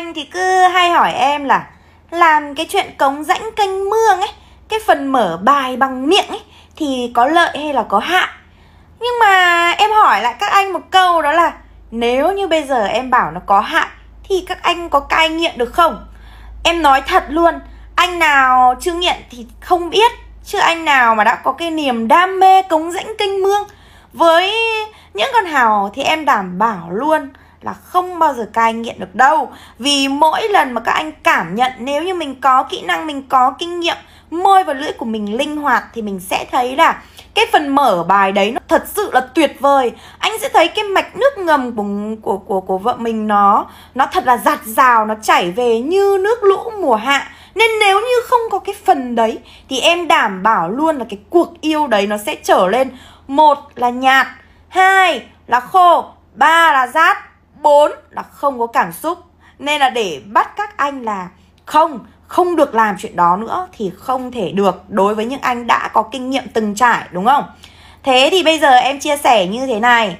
Anh thì cứ hay hỏi em là làm cái chuyện cống rãnh canh mương ấy, cái phần mở bài bằng miệng ấy thì có lợi hay là có hại. Nhưng mà em hỏi lại các anh một câu đó là nếu như bây giờ em bảo nó có hại thì các anh có cai nghiện được không? Em nói thật luôn, anh nào chưa nghiện thì không biết chứ anh nào mà đã có cái niềm đam mê cống rãnh canh mương với những con hào thì em đảm bảo luôn là không bao giờ cai nghiện được đâu vì mỗi lần mà các anh cảm nhận nếu như mình có kỹ năng mình có kinh nghiệm môi và lưỡi của mình linh hoạt thì mình sẽ thấy là cái phần mở bài đấy nó thật sự là tuyệt vời anh sẽ thấy cái mạch nước ngầm của của của, của vợ mình nó nó thật là giặt rào nó chảy về như nước lũ mùa hạ nên nếu như không có cái phần đấy thì em đảm bảo luôn là cái cuộc yêu đấy nó sẽ trở lên một là nhạt hai là khô ba là rát 4 là không có cảm xúc nên là để bắt các anh là không không được làm chuyện đó nữa thì không thể được đối với những anh đã có kinh nghiệm từng trải đúng không thế thì bây giờ em chia sẻ như thế này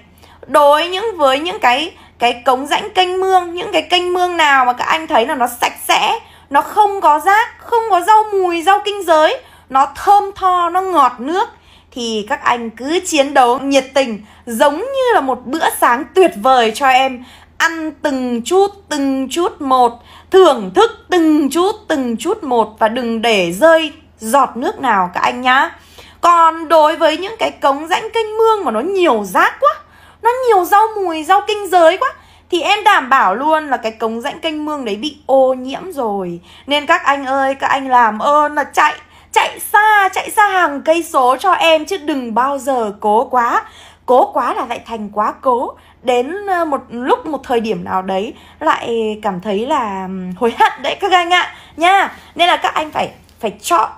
đối những với những cái cái cống rãnh kênh mương những cái kênh mương nào mà các anh thấy là nó sạch sẽ nó không có rác không có rau mùi rau kinh giới nó thơm tho nó ngọt nước thì các anh cứ chiến đấu nhiệt tình giống như là một bữa sáng tuyệt vời cho em ăn từng chút từng chút một thưởng thức từng chút từng chút một và đừng để rơi giọt nước nào các anh nhá còn đối với những cái cống rãnh kênh mương mà nó nhiều rác quá nó nhiều rau mùi rau kinh giới quá thì em đảm bảo luôn là cái cống rãnh kênh mương đấy bị ô nhiễm rồi nên các anh ơi các anh làm ơn là chạy chạy xa chạy xa hàng cây số cho em chứ đừng bao giờ cố quá cố quá là lại thành quá cố đến ờ, một lúc một thời điểm nào đấy lại cảm thấy là hối hận đấy các anh ạ nha nên là các anh phải phải chọn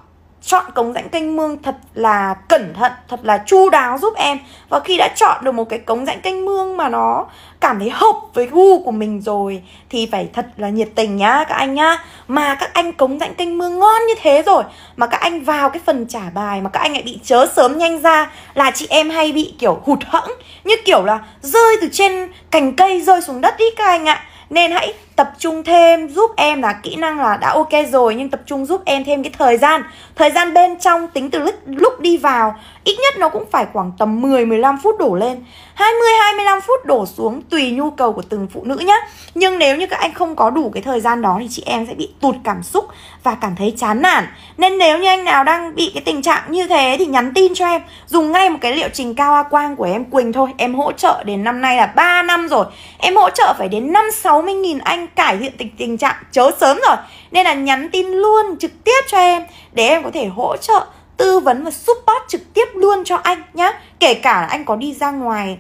chọn cống rãnh canh mương thật là cẩn thận, thật là chu đáo giúp em Và khi đã chọn được một cái cống rãnh canh mương mà nó cảm thấy hợp với gu của mình rồi Thì phải thật là nhiệt tình nhá các anh nhá Mà các anh cống rãnh canh mương ngon như thế rồi Mà các anh vào cái phần trả bài mà các anh lại bị chớ sớm nhanh ra Là chị em hay bị kiểu hụt hẫng Như kiểu là rơi từ trên cành cây rơi xuống đất đi các anh ạ Nên hãy tập trung thêm giúp em là kỹ năng là đã ok rồi nhưng tập trung giúp em thêm cái thời gian thời gian bên trong tính từ lúc, lúc đi vào ít nhất nó cũng phải khoảng tầm 10 15 phút đổ lên 20 25 phút đổ xuống tùy nhu cầu của từng phụ nữ nhé nhưng nếu như các anh không có đủ cái thời gian đó thì chị em sẽ bị tụt cảm xúc và cảm thấy chán nản nên nếu như anh nào đang bị cái tình trạng như thế thì nhắn tin cho em dùng ngay một cái liệu trình cao a quang của em Quỳnh thôi em hỗ trợ đến năm nay là 3 năm rồi em hỗ trợ phải đến năm sáu mươi nghìn anh cải thiện tình, tình trạng chớ sớm rồi Nên là nhắn tin luôn trực tiếp cho em Để em có thể hỗ trợ, tư vấn và support trực tiếp luôn cho anh nhá Kể cả anh có đi ra ngoài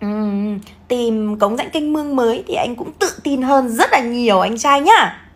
um, tìm cống rãnh kênh mương mới Thì anh cũng tự tin hơn rất là nhiều anh trai nhá